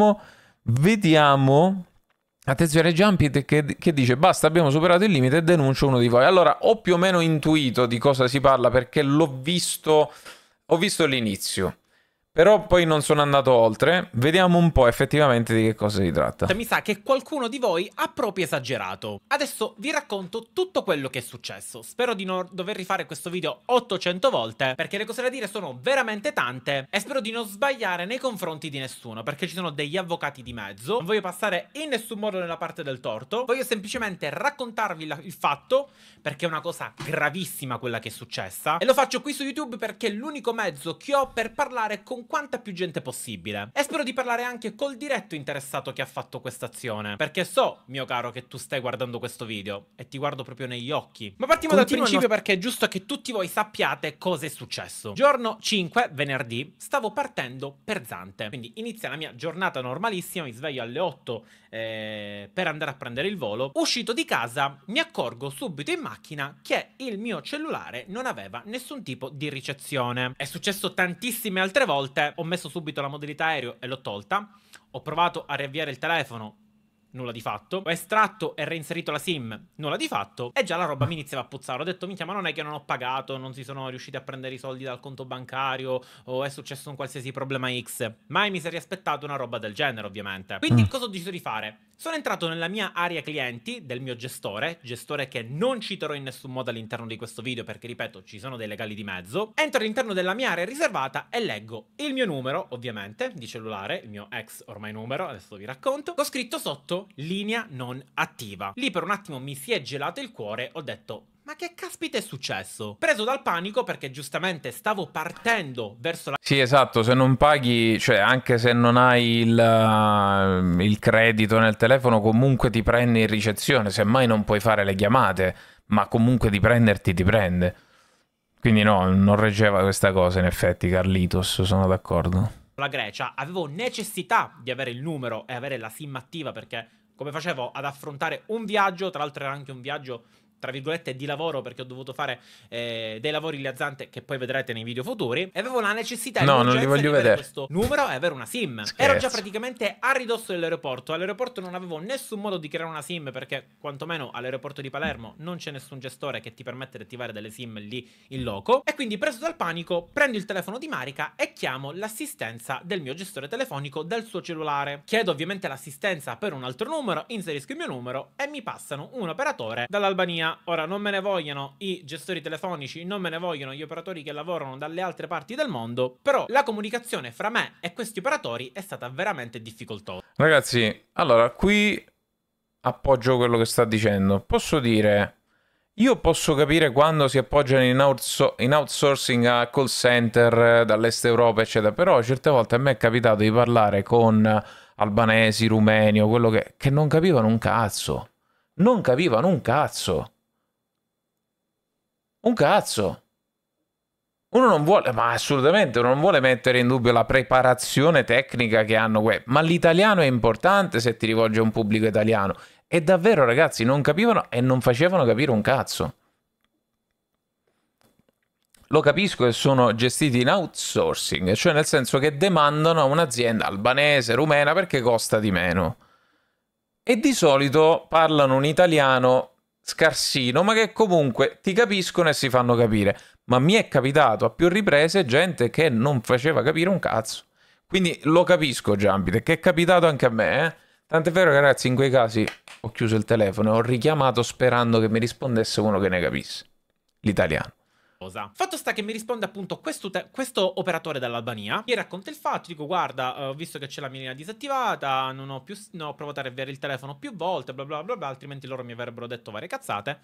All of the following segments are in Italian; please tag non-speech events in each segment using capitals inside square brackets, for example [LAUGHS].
uomo, vediamo... Attenzione Jumpit che, che, dice basta abbiamo superato il limite e denuncio uno di voi. Allora ho più o meno intuito di cosa si parla perché l'ho visto, ho visto l'inizio. Però poi non sono andato oltre. Vediamo un po' effettivamente di che cosa si tratta. Mi sa che qualcuno di voi ha proprio esagerato. Adesso vi racconto tutto quello che è successo. Spero di non dover rifare questo video 800 volte, perché le cose da dire sono veramente tante e spero di non sbagliare nei confronti di nessuno, perché ci sono degli avvocati di mezzo. Non voglio passare in nessun modo nella parte del torto. Voglio semplicemente raccontarvi la, il fatto, perché è una cosa gravissima quella che è successa. E lo faccio qui su YouTube perché è l'unico mezzo che ho per parlare con quanta più gente possibile. E spero di parlare anche col diretto interessato che ha fatto questa azione, perché so, mio caro, che tu stai guardando questo video e ti guardo proprio negli occhi. Ma partiamo Continuo dal principio perché è giusto che tutti voi sappiate cosa è successo. Giorno 5, venerdì, stavo partendo per Zante, quindi inizia la mia giornata normalissima, mi sveglio alle 8 eh, per andare a prendere il volo. Uscito di casa mi accorgo subito in macchina che il mio cellulare non aveva nessun tipo di ricezione. È successo tantissime altre volte tolte, ho messo subito la modalità aereo e l'ho tolta. Ho provato a riavviare il telefono, nulla di fatto. Ho estratto e reinserito la sim, nulla di fatto. E già la roba mi iniziava a puzzare. Ho detto, minchia, ma non è che non ho pagato, non si sono riusciti a prendere i soldi dal conto bancario o è successo un qualsiasi problema X. Mai mi sarei aspettato una roba del genere, ovviamente. Quindi mm. cosa ho deciso di fare? Sono entrato nella mia area clienti del mio gestore, gestore che non citerò in nessun modo all'interno di questo video perché, ripeto, ci sono dei legali di mezzo. Entro all'interno della mia area riservata e leggo il mio numero, ovviamente, di cellulare, il mio ex ormai numero, adesso vi racconto. Ho scritto sotto linea non attiva. Lì per un attimo mi si è gelato il cuore, ho detto ma che caspita è successo? Preso dal panico perché giustamente stavo partendo verso la... Sì, esatto, se non paghi, cioè anche se non hai il, uh, il credito nel telefono, comunque ti prende in ricezione, semmai non puoi fare le chiamate, ma comunque di prenderti ti prende. Quindi no, non reggeva questa cosa in effetti, Carlitos, sono d'accordo. La Grecia avevo necessità di avere il numero e avere la SIM attiva perché come facevo ad affrontare un viaggio, tra l'altro era anche un viaggio tra virgolette di lavoro perché ho dovuto fare eh, dei lavori liazzanti che poi vedrete nei video futuri e avevo la necessità no, non li voglio vedere. questo numero e avere una sim Scherzo. ero già praticamente a ridosso dell'aeroporto all'aeroporto non avevo nessun modo di creare una sim perché quantomeno all'aeroporto di Palermo non c'è nessun gestore che ti permette di attivare delle sim lì in loco e quindi preso dal panico prendo il telefono di Marica e chiamo l'assistenza del mio gestore telefonico dal suo cellulare chiedo ovviamente l'assistenza per un altro numero inserisco il mio numero e mi passano un operatore dall'Albania linea. Ora non me ne vogliono i gestori telefonici, non me ne vogliono gli operatori che lavorano dalle altre parti del mondo, però la comunicazione fra me e questi operatori è stata veramente difficoltosa. Ragazzi, allora qui appoggio quello che sta dicendo. Posso dire io posso capire quando si appoggiano in, outso- in, outsourcing a call center eh, dall'est Europa, eccetera, però certe volte a me è capitato di parlare con albanesi, rumeni o quello che, che non capivano un cazzo. Non capivano un cazzo. Un cazzo. Uno non vuole, ma assolutamente, uno non vuole mettere in dubbio la preparazione tecnica che hanno web, ma l'italiano è importante se ti rivolge a un pubblico italiano. E davvero ragazzi non capivano e non facevano capire un cazzo. Lo capisco che sono gestiti in outsourcing, cioè nel senso che demandano a un'azienda albanese, rumena, perché costa di meno. E di solito parlano un italiano scarsino, ma che comunque ti capiscono e si fanno capire. Ma mi è capitato a più riprese gente che non faceva capire un cazzo. Quindi lo capisco, Giambite, che è capitato anche a me, eh? Tant'è vero che ragazzi, in quei casi ho chiuso il telefono e ho richiamato sperando che mi rispondesse uno che ne capisse. L'italiano cosa. Fatto sta che mi risponde appunto questo, questo operatore dall'Albania. Gli racconta il fatto, dico guarda, eh, ho visto che c'è la mia linea disattivata, non ho, più, non ho provato a riavviare il telefono più volte, bla bla bla bla, altrimenti loro mi avrebbero detto varie cazzate.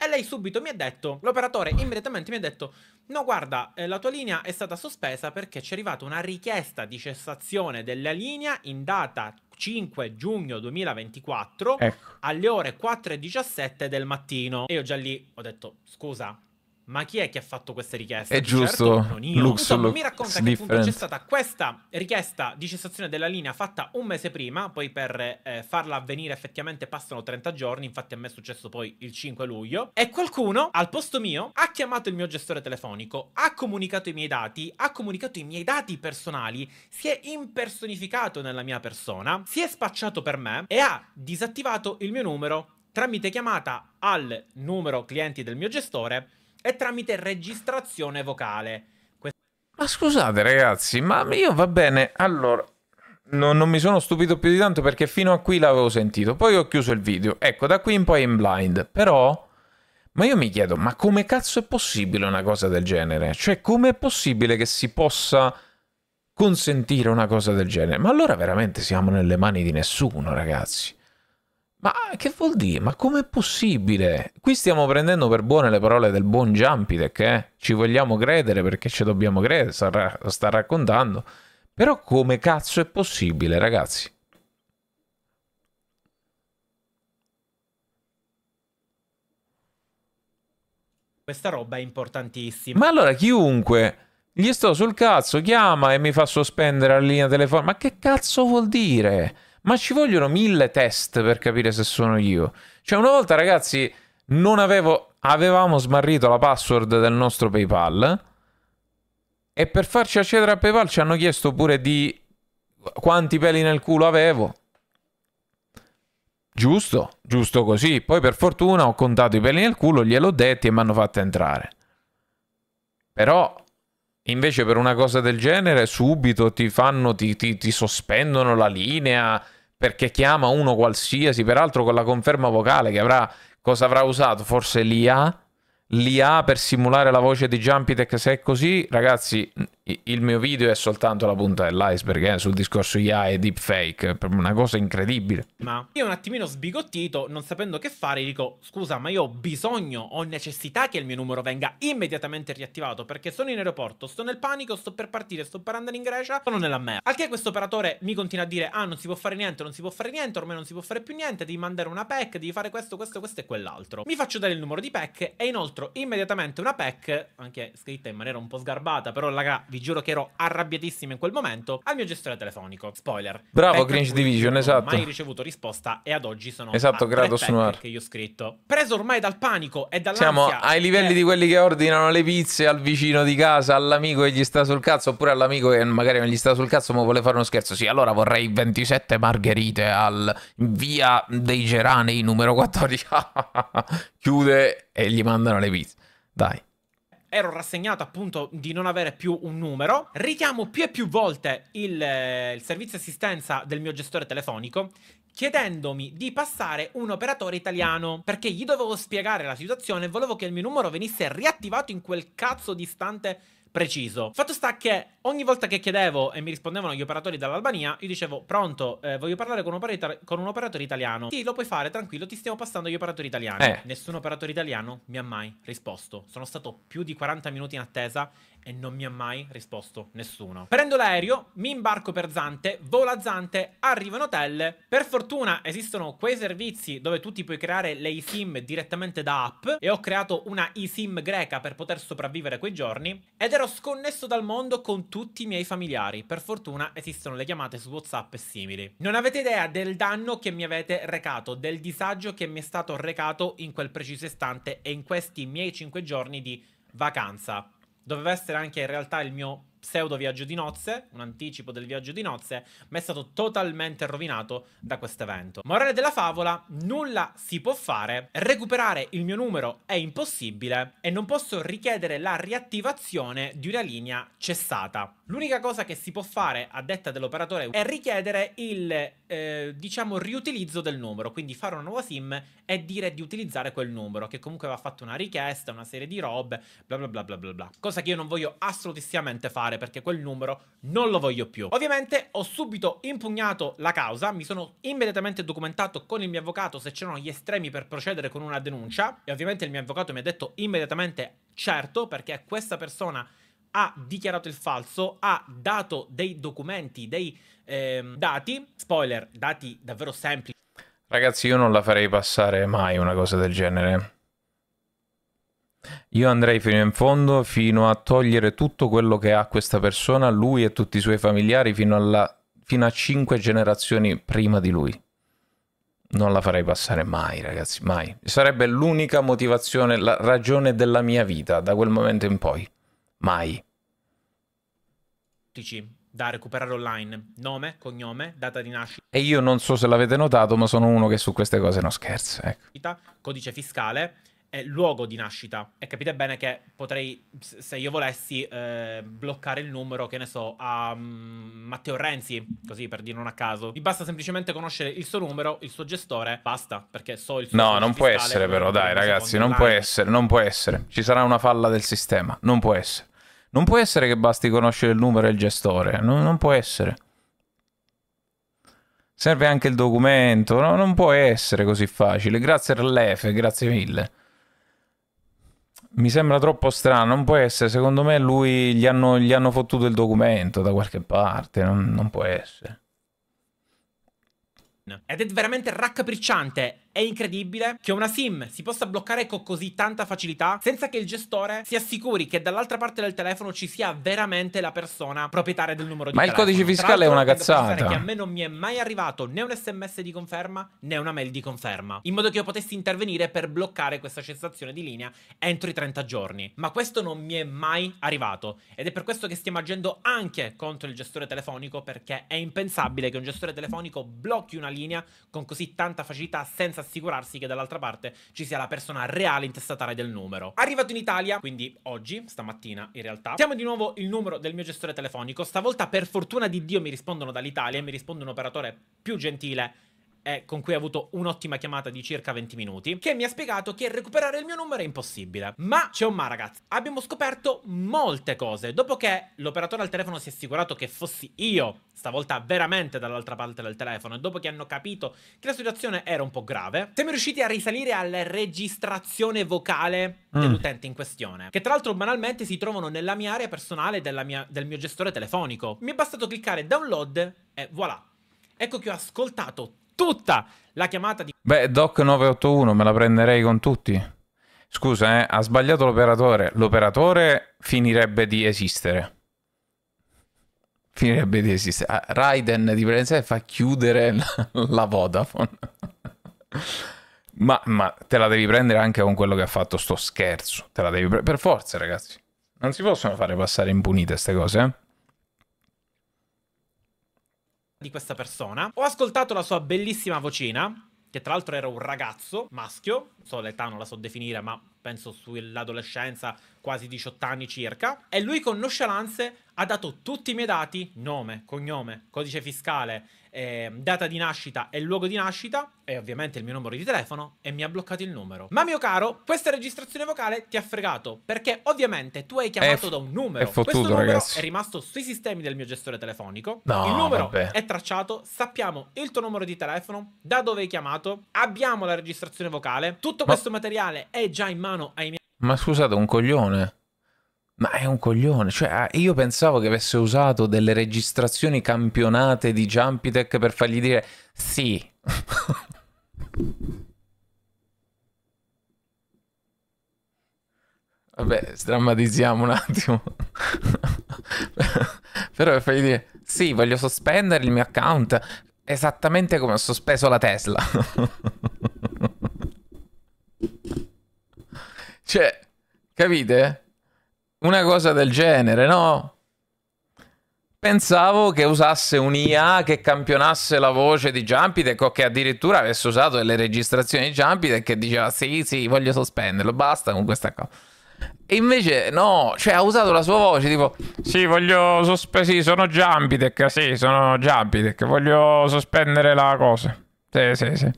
E lei subito mi ha detto, l'operatore immediatamente mi ha detto, no guarda, eh, la tua linea è stata sospesa perché ci è arrivata una richiesta di cessazione della linea in data 5 giugno 2024 ecco. alle ore 4.17 del mattino. E io già lì ho detto, scusa, ma chi è che ha fatto queste richieste? È certo giusto. Certo, Lux, Insomma, mi racconta che appunto c'è stata questa richiesta di cessazione della linea fatta un mese prima, poi per eh, farla avvenire effettivamente passano 30 giorni, infatti a me è successo poi il 5 luglio, e qualcuno al posto mio ha chiamato il mio gestore telefonico, ha comunicato i miei dati, ha comunicato i miei dati personali, si è impersonificato nella mia persona, si è spacciato per me e ha disattivato il mio numero tramite chiamata al numero clienti del mio gestore e tramite registrazione vocale. Questa... Ma scusate ragazzi, ma io va bene, allora... No, non mi sono stupito più di tanto perché fino a qui l'avevo sentito, poi ho chiuso il video. Ecco, da qui in poi in blind, però... Ma io mi chiedo, ma come cazzo è possibile una cosa del genere? Cioè, come è possibile che si possa consentire una cosa del genere? Ma allora veramente siamo nelle mani di nessuno, ragazzi. Ma che vuol dire? Ma com'è possibile? Qui stiamo prendendo per buone le parole del buon Jumpitech, eh? Ci vogliamo credere perché ci dobbiamo credere, sta, sta raccontando. Però come cazzo è possibile, ragazzi? Questa roba è importantissima. Ma allora chiunque gli sto sul cazzo, chiama e mi fa sospendere la linea telefonica. Ma che cazzo vuol dire? ma ci vogliono mille test per capire se sono io. Cioè, una volta, ragazzi, non avevo. Avevamo smarrito la password del nostro PayPal. E per farci accedere a PayPal ci hanno chiesto pure di quanti peli nel culo avevo. Giusto, giusto così. Poi per fortuna ho contato i peli nel culo, gliel'ho detti e mi hanno fatto entrare. Però Invece per una cosa del genere subito ti fanno, ti, ti, ti sospendono la linea perché chiama uno qualsiasi, peraltro con la conferma vocale che avrà, cosa avrà usato? Forse l'IA? l'IA per simulare la voce di Jumpitech se è così, ragazzi, il mio video è soltanto la punta dell'iceberg eh, sul discorso IA e deepfake, una cosa incredibile. Ma io un attimino sbigottito, non sapendo che fare, dico "Scusa, ma io ho bisogno, ho necessità che il mio numero venga immediatamente riattivato perché sono in aeroporto, sto nel panico, sto per partire, sto per andare in Grecia, sono nella merda". Al che questo operatore mi continua a dire "Ah, non si può fare niente, non si può fare niente, ormai non si può fare più niente, devi mandare una PEC, devi fare questo, questo, questo e quell'altro". Mi faccio dare il numero di PEC e inoltre contro immediatamente una pack, anche scritta in maniera un po' sgarbata, però raga, vi giuro che ero arrabbiatissimo in quel momento, al mio gestore telefonico. Spoiler. Bravo, Grinch Division, esatto. mai ricevuto risposta e ad oggi sono esatto, a grado tre che io ho scritto. Preso ormai dal panico e dall'ansia... Siamo ai livelli che... Eh. di quelli che ordinano le pizze al vicino di casa, all'amico che gli sta sul cazzo, oppure all'amico che magari non gli sta sul cazzo ma vuole fare uno scherzo. Sì, allora vorrei 27 margherite al via dei Gerani numero 14. [LAUGHS] Chiude e gli mandano le pizze. Dai ero rassegnato appunto di non avere più un numero. Richiamo più e più volte il, eh, il, servizio assistenza del mio gestore telefonico chiedendomi di passare un operatore italiano perché gli dovevo spiegare la situazione e volevo che il mio numero venisse riattivato in quel cazzo distante preciso. Fatto sta che ogni volta che chiedevo e mi rispondevano gli operatori dall'Albania, io dicevo, pronto, eh, voglio parlare con un, operatore, con un, operatore italiano. Sì, lo puoi fare, tranquillo, ti stiamo passando gli operatori italiani. Eh. Nessun operatore italiano mi ha mai risposto. Sono stato più di 40 minuti in attesa e non mi ha mai risposto nessuno. Prendo l'aereo, mi imbarco per Zante, volo a Zante, arrivo in hotel. Per fortuna esistono quei servizi dove tu ti puoi creare le eSIM direttamente da app e ho creato una eSIM greca per poter sopravvivere quei giorni ed ero sconnesso dal mondo con tutti i miei familiari. Per fortuna esistono le chiamate su WhatsApp e simili. Non avete idea del danno che mi avete recato, del disagio che mi è stato recato in quel preciso istante e in questi miei 5 giorni di vacanza. Doveva essere anche in realtà il mio pseudo viaggio di nozze, un anticipo del viaggio di nozze, ma è stato totalmente rovinato da questo evento. Morale della favola, nulla si può fare, recuperare il mio numero è impossibile e non posso richiedere la riattivazione di una linea cessata. L'unica cosa che si può fare, a detta dell'operatore, è richiedere il, eh, diciamo, riutilizzo del numero, quindi fare una nuova SIM e dire di utilizzare quel numero, che comunque va fatta una richiesta, una serie di robe, bla bla bla bla bla bla. Cosa che io non voglio assolutissimamente fare, perché quel numero non lo voglio più. Ovviamente ho subito impugnato la causa, mi sono immediatamente documentato con il mio avvocato se c'erano gli estremi per procedere con una denuncia, e ovviamente il mio avvocato mi ha detto immediatamente certo, perché questa persona ha dichiarato il falso, ha dato dei documenti, dei eh, dati, spoiler, dati davvero semplici. Ragazzi, io non la farei passare mai una cosa del genere. Io andrei fino in fondo, fino a togliere tutto quello che ha questa persona, lui e tutti i suoi familiari, fino, alla, fino a cinque generazioni prima di lui. Non la farei passare mai, ragazzi, mai. Sarebbe l'unica motivazione, la ragione della mia vita da quel momento in poi mai. Da recuperare online, nome, cognome, data di nascita. E io non so se l'avete notato, ma sono uno che su queste cose non scherza. Ecco. Codice fiscale, è luogo di nascita. E capite bene che potrei, se io volessi, eh, bloccare il numero, che ne so, a um, Matteo Renzi, così per dire non a caso. Mi basta semplicemente conoscere il suo numero, il suo gestore, basta, perché so il suo No, non può essere però, dai ragazzi, non può essere, non può essere. Ci sarà una falla del sistema, non può essere. Non può essere che basti conoscere il numero e il gestore, non, non può essere. Serve anche il documento, no? non può essere così facile. Grazie Erlefe, grazie mille. Mi sembra troppo strano, non può essere, secondo me lui gli hanno, gli hanno fottuto il documento da qualche parte, non, non può essere. Ed è veramente raccapricciante è incredibile che una SIM si possa bloccare con così tanta facilità senza che il gestore si assicuri che dall'altra parte del telefono ci sia veramente la persona proprietaria del numero di Ma telefono. Ma il codice fiscale è una cazzata. Che a me non mi è mai arrivato né un sms di conferma né una mail di conferma, in modo che io potessi intervenire per bloccare questa cessazione di linea entro i 30 giorni. Ma questo non mi è mai arrivato ed è per questo che stiamo agendo anche contro il gestore telefonico perché è impensabile che un gestore telefonico blocchi una linea con così tanta facilità senza senza assicurarsi che dall'altra parte ci sia la persona reale intestataria del numero. Arrivato in Italia, quindi oggi, stamattina in realtà, siamo di nuovo il numero del mio gestore telefonico, stavolta per fortuna di Dio mi rispondono dall'Italia e mi risponde un operatore più gentile eh, con cui ho avuto un'ottima chiamata di circa 20 minuti, che mi ha spiegato che recuperare il mio numero è impossibile. Ma c'è un ma ragazzi, abbiamo scoperto molte cose. Dopo che l'operatore al telefono si è assicurato che fossi io, stavolta veramente dall'altra parte del telefono, e dopo che hanno capito che la situazione era un po' grave, siamo riusciti a risalire alla registrazione vocale mm. dell'utente in questione, che tra l'altro banalmente si trovano nella mia area personale mia, del mio gestore telefonico. Mi è bastato cliccare download e voilà. Ecco che ho ascoltato tutta la chiamata di... Beh, Doc 981 me la prenderei con tutti. Scusa, eh, ha sbagliato l'operatore. L'operatore finirebbe di esistere. Finirebbe di esistere. Ah, Raiden di presenza fa chiudere la, la Vodafone. ma, ma, te la devi prendere anche con quello che ha fatto sto scherzo. Te la devi prendere per forza, ragazzi. Non si possono fare passare impunite queste cose, eh? di questa persona. Ho ascoltato la sua bellissima vocina, che tra l'altro era un ragazzo maschio, non so l'età, non la so definire, ma penso sull'adolescenza, quasi 18 anni circa, e lui con nonchalance ha dato tutti i miei dati, nome, cognome, codice fiscale, eh, data di nascita e luogo di nascita, e ovviamente il mio numero di telefono, e mi ha bloccato il numero. Ma mio caro, questa registrazione vocale ti ha fregato, perché ovviamente tu hai chiamato è da un numero. È fottuto, Questo numero ragazzi. è rimasto sui sistemi del mio gestore telefonico, no, il numero vabbè. è tracciato, sappiamo il tuo numero di telefono, da dove hai chiamato, abbiamo la registrazione vocale, tutto Ma... questo materiale è già in mano ai miei... Ma scusate, un coglione. Ma è un coglione, cioè ah, io pensavo che avesse usato delle registrazioni campionate di Jumpy per fargli dire sì. [LAUGHS] Vabbè, strammatizziamo un attimo. [LAUGHS] Però per fargli dire sì, voglio sospendere il mio account esattamente come ho sospeso la Tesla. [LAUGHS] cioè, capite? Una cosa del genere, no? Pensavo che usasse un'IA che campionasse la voce di Jumpidec o che addirittura avesse usato delle registrazioni di Jumpidec che diceva sì, sì, voglio sospenderlo, basta con questa cosa. E invece no, cioè ha usato la sua voce tipo sì, voglio sospendere, sì, sono Jumpidec, sì, sono Jumpidec, voglio sospendere la cosa. Sì, sì, sì.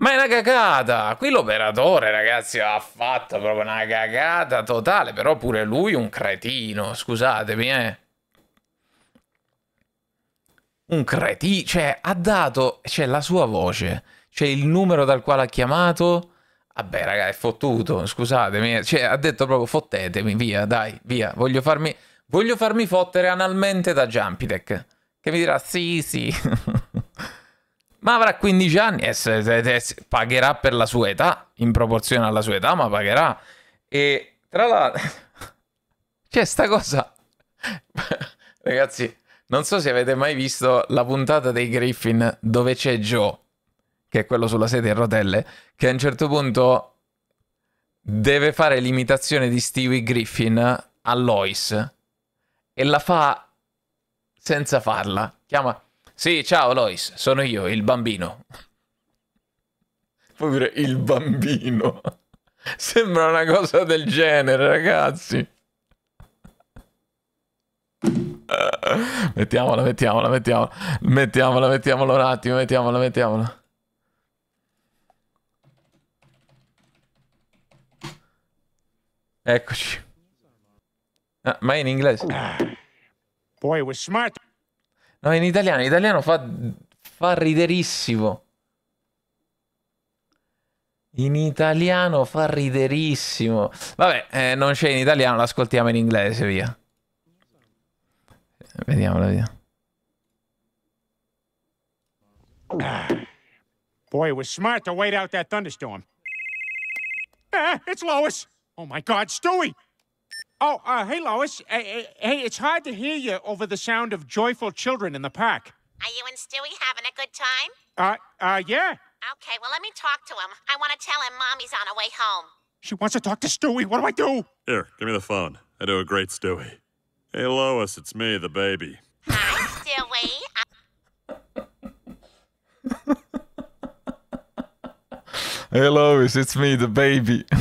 Ma è una cagata! Qui l'operatore, ragazzi, ha fatto proprio una cagata totale, però pure lui un cretino, scusatemi, eh. Un cretino, cioè ha dato, cioè la sua voce, cioè il numero dal quale ha chiamato, vabbè raga è fottuto, scusatemi, eh. cioè ha detto proprio fottetemi, via, dai, via, voglio farmi, voglio farmi fottere analmente da Jumpitech, che mi dirà sì, sì. [LAUGHS] ma avrà 15 anni eh, e se, se, se, pagherà per la sua età, in proporzione alla sua età, ma pagherà. E tra l'altro, [LAUGHS] c'è cioè, sta cosa, [LAUGHS] ragazzi, non so se avete mai visto la puntata dei Griffin dove c'è Joe, che è quello sulla sedia a rotelle, che a un certo punto deve fare l'imitazione di Stewie Griffin a Lois e la fa senza farla. Chiama sì, ciao Lois, sono io, il bambino. Puoi dire il bambino. Sembra una cosa del genere, ragazzi. Mettiamola, mettiamola, mettiamola. Mettiamola, mettiamola un attimo, mettiamola, mettiamola. Eccoci. Ah, ma è in inglese. Boy was smart. No, in italiano, in italiano fa, fa riderissimo. In italiano fa riderissimo. Vabbè, eh, non c'è in italiano, l'ascoltiamo in inglese, via. Vediamola, via. Ah. Boy, it was smart to wait out that thunderstorm. Ah, it's Lois! Oh my god, Stewie! Oh, uh, hey, Lois. hey, it's hard to hear you over the sound of joyful children in the park. Are you and Stewie having a good time? Uh, uh, yeah. Okay, well, let me talk to him. I want to tell him Mommy's on her way home. She wants to talk to Stewie. What do I do? Here, give me the phone. I do a great Stewie. Hey, Lois, it's me, the baby. Hi, Stewie. hey, Lois, it's me, the baby. [LAUGHS]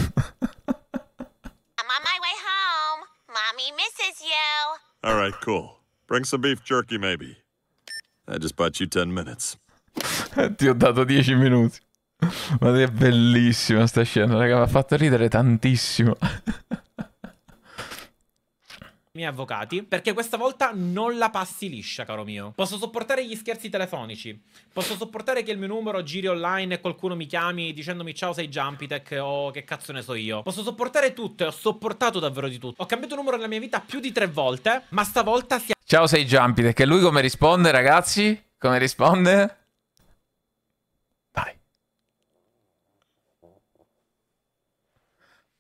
All right, cool. Bring some beef jerky, maybe. I just bought you 10 minutes. [LAUGHS] Ti ho dato 10 minuti. Ma è bellissima sta scena, raga, mi ha fatto ridere tantissimo. [LAUGHS] miei avvocati, perché questa volta non la passi liscia, caro mio. Posso sopportare gli scherzi telefonici, posso sopportare che il mio numero giri online e qualcuno mi chiami dicendomi ciao sei Jumpitech o che cazzo ne so io. Posso sopportare tutto e ho sopportato davvero di tutto. Ho cambiato numero nella mia vita più di tre volte, ma stavolta si... Ciao sei Jumpitech e lui come risponde ragazzi? Come risponde? Vai.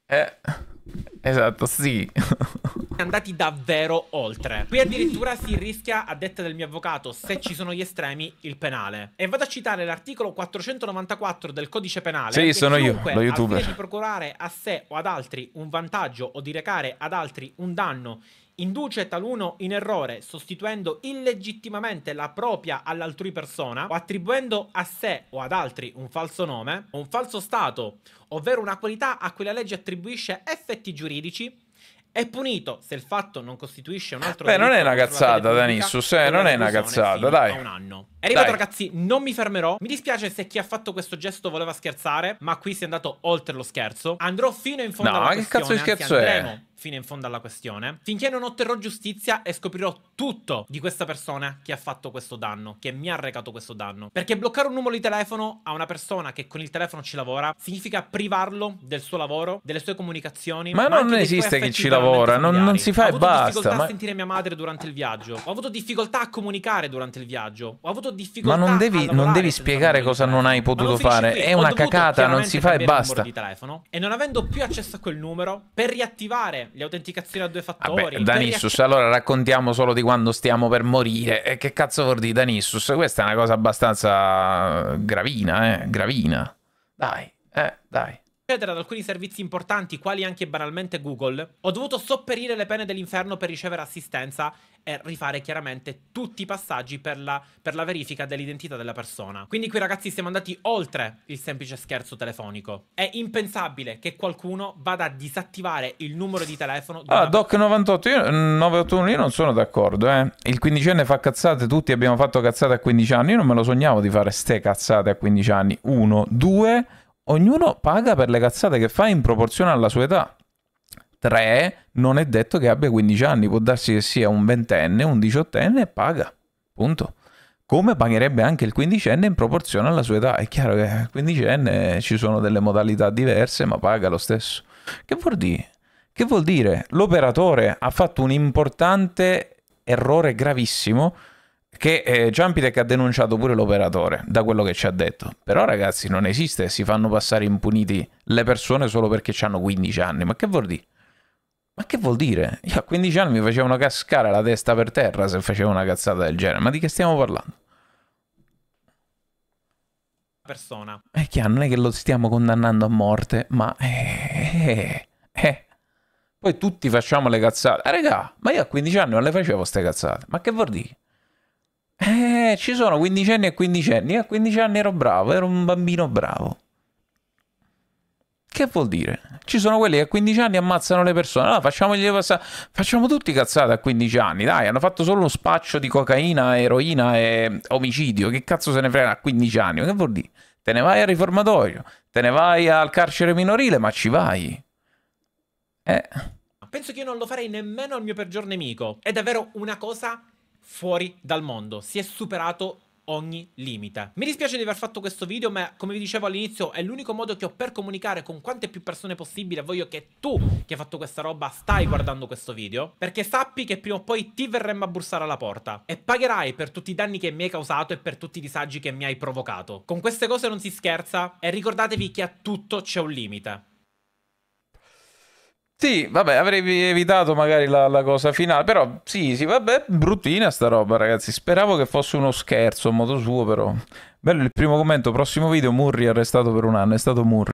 Eh, esatto, sì. [LAUGHS] andati davvero oltre. Qui addirittura si rischia, a detta del mio avvocato, se ci sono gli estremi, il penale. E vado a citare l'articolo 494 del codice penale. Sì, sono io, lo youtuber. Al di procurare a sé o ad altri un vantaggio o di recare ad altri un danno induce taluno in errore sostituendo illegittimamente la propria all'altrui persona o attribuendo a sé o ad altri un falso nome o un falso stato, ovvero una qualità a cui la legge attribuisce effetti giuridici è punito se il fatto non costituisce un altro Beh, non è una cazzata, Danissus, eh, non è una cazzata, dai. A un anno. È arrivato dai. ragazzi, non mi fermerò. Mi dispiace se chi ha fatto questo gesto voleva scherzare, ma qui si è andato oltre lo scherzo. Andrò fino in fondo no, alla ma che cazzo di scherzo anzi, andremo è? fino in fondo alla questione, finché non otterrò giustizia e scoprirò tutto di questa persona che ha fatto questo danno, che mi ha recato questo danno. Perché bloccare un numero di telefono a una persona che con il telefono ci lavora significa privarlo del suo lavoro, delle sue comunicazioni. Ma, ma non esiste chi ci lavora, non, non, si fa e basta. Ho avuto difficoltà ma... a sentire mia madre durante il viaggio, ho avuto difficoltà a comunicare durante il viaggio, ho avuto difficoltà a Ma non devi, non devi spiegare cosa non hai potuto non fare, qui. è ho una cacata, non si fa e basta. Telefono, e non avendo più accesso a quel numero, per riattivare l'autenticazione a due fattori. Vabbè, Danissus, allora raccontiamo solo di quando stiamo per morire. E che cazzo vuol dire Danissus? Questa è una cosa abbastanza gravina, eh? Gravina. Dai, eh, dai accedere ad alcuni servizi importanti, quali anche banalmente Google, ho dovuto sopperire le pene dell'inferno per ricevere assistenza e rifare chiaramente tutti i passaggi per la, per la verifica dell'identità della persona. Quindi qui ragazzi siamo andati oltre il semplice scherzo telefonico. È impensabile che qualcuno vada a disattivare il numero di telefono. Di ah, Doc 98, io, 981, io non sono d'accordo, eh. Il quindicenne fa cazzate, tutti abbiamo fatto cazzate a 15 anni, io non me lo sognavo di fare ste cazzate a 15 anni. Uno, due ognuno paga per le cazzate che fa in proporzione alla sua età. 3. Non è detto che abbia 15 anni, può darsi che sia un ventenne, un diciottenne e paga. Punto. Come pagherebbe anche il quindicenne in proporzione alla sua età. È chiaro che al quindicenne ci sono delle modalità diverse, ma paga lo stesso. Che vuol dire? Che vuol dire? L'operatore ha fatto un importante errore gravissimo che eh, Jumpitech ha denunciato pure l'operatore, da quello che ci ha detto. Però ragazzi, non esiste che si fanno passare impuniti le persone solo perché hanno 15 anni. Ma che vuol dire? Ma che vuol dire? Io a 15 anni mi facevano cascare la testa per terra se facevo una cazzata del genere. Ma di che stiamo parlando? Persona. È chiaro, non è che lo stiamo condannando a morte, ma... Eh, eh, eh. Poi tutti facciamo le cazzate. Ah, eh, regà, ma io a 15 anni non le facevo queste cazzate. Ma che vuol dire? Eh, ci sono quindicenni e quindicenni. A 15 anni ero bravo, ero un bambino bravo. Che vuol dire? Ci sono quelli che a 15 anni ammazzano le persone. Allora facciamogli passare. Facciamo tutti cazzate a 15 anni. Dai, hanno fatto solo uno spaccio di cocaina, eroina e omicidio. Che cazzo se ne frega a 15 anni? Che vuol dire? Te ne vai al riformatorio, te ne vai al carcere minorile, ma ci vai. Eh. Penso che io non lo farei nemmeno al mio peggior nemico. È davvero una cosa fuori dal mondo. Si è superato ogni limite. Mi dispiace di aver fatto questo video, ma come vi dicevo all'inizio è l'unico modo che ho per comunicare con quante più persone possibile. Voglio che tu, che hai fatto questa roba, stai guardando questo video, perché sappi che prima o poi ti verremo a bussare alla porta e pagherai per tutti i danni che mi hai causato e per tutti i disagi che mi hai provocato. Con queste cose non si scherza e ricordatevi che a tutto c'è un limite. Sì, vabbè, avrei evitato magari la, la, cosa finale, però sì, sì, vabbè, bruttina sta roba, ragazzi. Speravo che fosse uno scherzo, a modo suo, però. Bello il primo commento, prossimo video, Murri arrestato per un anno, è stato Murri.